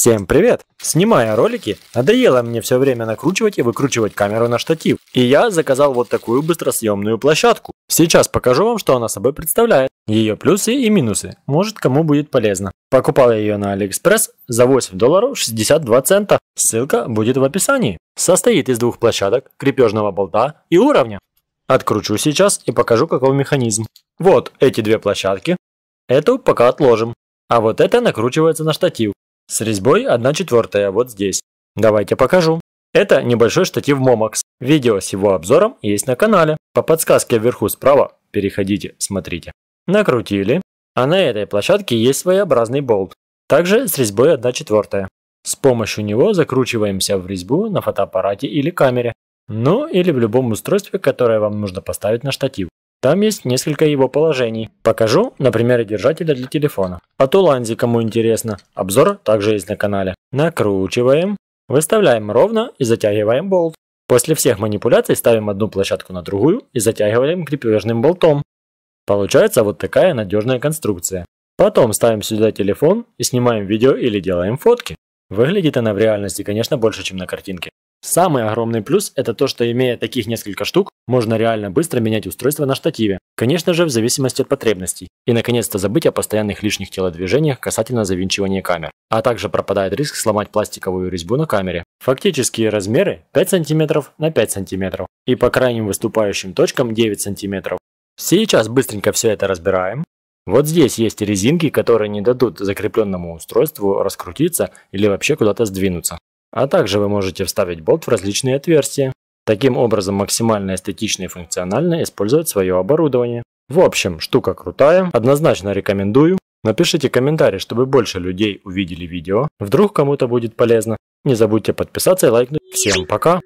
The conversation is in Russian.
Всем привет! Снимая ролики, надоело мне все время накручивать и выкручивать камеру на штатив, и я заказал вот такую быстросъемную площадку. Сейчас покажу вам, что она собой представляет, ее плюсы и минусы, может кому будет полезно. Покупал я ее на Алиэкспресс за 8 долларов 62 цента, ссылка будет в описании. Состоит из двух площадок, крепежного болта и уровня. Откручу сейчас и покажу каков механизм. Вот эти две площадки, эту пока отложим, а вот это накручивается на штатив. С резьбой 1 четвертая, вот здесь. Давайте покажу. Это небольшой штатив Momax. Видео с его обзором есть на канале. По подсказке вверху справа переходите, смотрите. Накрутили. А на этой площадке есть своеобразный болт. Также с резьбой 1 четвертая. С помощью него закручиваемся в резьбу на фотоаппарате или камере. Ну или в любом устройстве, которое вам нужно поставить на штатив. Там есть несколько его положений. Покажу на примере держателя для телефона. А то туланзе, кому интересно. Обзор также есть на канале. Накручиваем. Выставляем ровно и затягиваем болт. После всех манипуляций ставим одну площадку на другую и затягиваем крепежным болтом. Получается вот такая надежная конструкция. Потом ставим сюда телефон и снимаем видео или делаем фотки. Выглядит она в реальности, конечно, больше, чем на картинке. Самый огромный плюс – это то, что имея таких несколько штук, можно реально быстро менять устройство на штативе, конечно же, в зависимости от потребностей, и наконец-то забыть о постоянных лишних телодвижениях касательно завинчивания камер. А также пропадает риск сломать пластиковую резьбу на камере. Фактические размеры 5 см на 5 см и по крайним выступающим точкам 9 см. Сейчас быстренько все это разбираем. Вот здесь есть резинки, которые не дадут закрепленному устройству раскрутиться или вообще куда-то сдвинуться. А также вы можете вставить болт в различные отверстия. Таким образом максимально эстетично и функционально использовать свое оборудование. В общем, штука крутая, однозначно рекомендую. Напишите комментарий, чтобы больше людей увидели видео. Вдруг кому-то будет полезно. Не забудьте подписаться и лайкнуть. Всем пока!